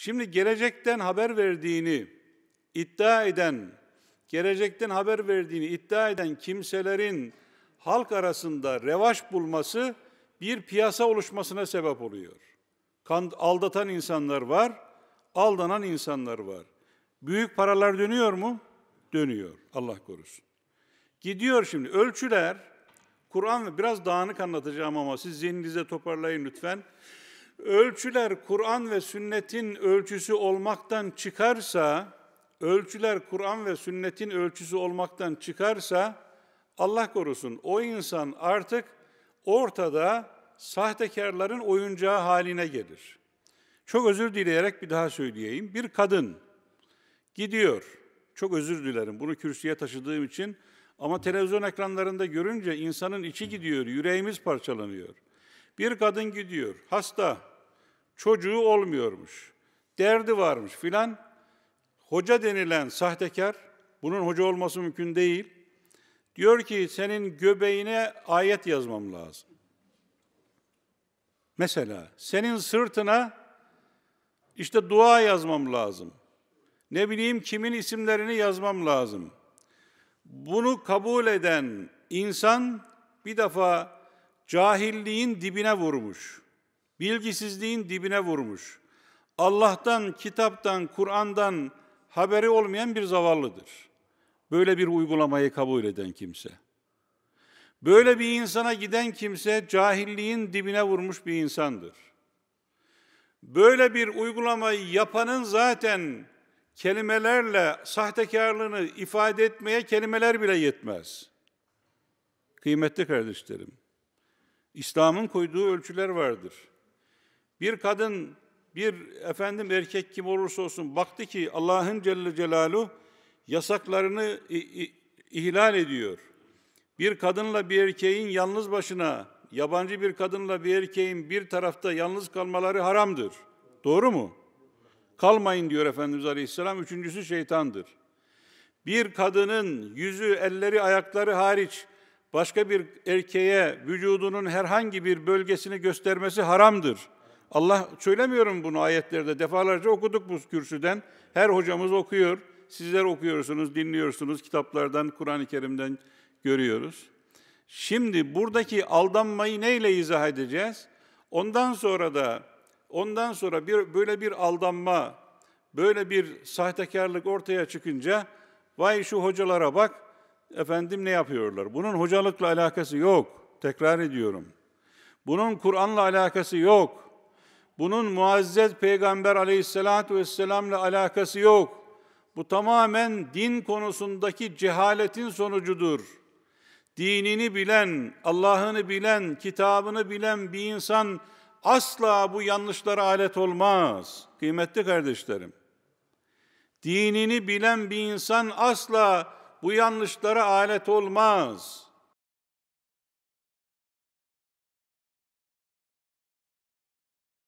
Şimdi gelecekten haber verdiğini iddia eden, gelecekten haber verdiğini iddia eden kimselerin halk arasında revaş bulması bir piyasa oluşmasına sebep oluyor. Aldatan insanlar var, aldanan insanlar var. Büyük paralar dönüyor mu? Dönüyor. Allah korusun. Gidiyor şimdi. Ölçüler, Kur'an biraz dağınık anlatacağım ama siz zihninize toparlayın lütfen ölçüler Kur'an ve sünnetin ölçüsü olmaktan çıkarsa, ölçüler Kur'an ve sünnetin ölçüsü olmaktan çıkarsa, Allah korusun o insan artık ortada sahtekarların oyuncağı haline gelir. Çok özür dileyerek bir daha söyleyeyim. Bir kadın gidiyor. Çok özür dilerim. Bunu kürsüye taşıdığım için ama televizyon ekranlarında görünce insanın içi gidiyor, yüreğimiz parçalanıyor. Bir kadın gidiyor, hasta, çocuğu olmuyormuş, derdi varmış filan. Hoca denilen sahtekar, bunun hoca olması mümkün değil. Diyor ki senin göbeğine ayet yazmam lazım. Mesela senin sırtına işte dua yazmam lazım. Ne bileyim kimin isimlerini yazmam lazım. Bunu kabul eden insan bir defa cahilliğin dibine vurmuş. Bilgisizliğin dibine vurmuş. Allah'tan, kitaptan, Kur'an'dan haberi olmayan bir zavallıdır. Böyle bir uygulamayı kabul eden kimse. Böyle bir insana giden kimse cahilliğin dibine vurmuş bir insandır. Böyle bir uygulamayı yapanın zaten kelimelerle sahtekarlığını ifade etmeye kelimeler bile yetmez. Kıymetli kardeşlerim, İslam'ın koyduğu ölçüler vardır. Bir kadın, bir efendim erkek kim olursa olsun baktı ki Allah'ın Celle Celaluhu yasaklarını ihlal ediyor. Bir kadınla bir erkeğin yalnız başına, yabancı bir kadınla bir erkeğin bir tarafta yalnız kalmaları haramdır. Doğru mu? Kalmayın diyor Efendimiz Aleyhisselam. Üçüncüsü şeytandır. Bir kadının yüzü, elleri, ayakları hariç başka bir erkeğe vücudunun herhangi bir bölgesini göstermesi haramdır. Allah söylemiyorum bunu ayetlerde defalarca okuduk bu kürsüden. Her hocamız okuyor. Sizler okuyorsunuz, dinliyorsunuz. Kitaplardan, Kur'an-ı Kerim'den görüyoruz. Şimdi buradaki aldanmayı neyle izah edeceğiz? Ondan sonra da ondan sonra bir, böyle bir aldanma, böyle bir sahtekarlık ortaya çıkınca vay şu hocalara bak efendim ne yapıyorlar? Bunun hocalıkla alakası yok. Tekrar ediyorum. Bunun Kur'an'la alakası yok. Bunun muazzez Peygamber aleyhissalatu ile alakası yok. Bu tamamen din konusundaki cehaletin sonucudur. Dinini bilen, Allah'ını bilen, kitabını bilen bir insan asla bu yanlışlara alet olmaz. Kıymetli kardeşlerim. Dinini bilen bir insan asla bu yanlışlara alet olmaz.''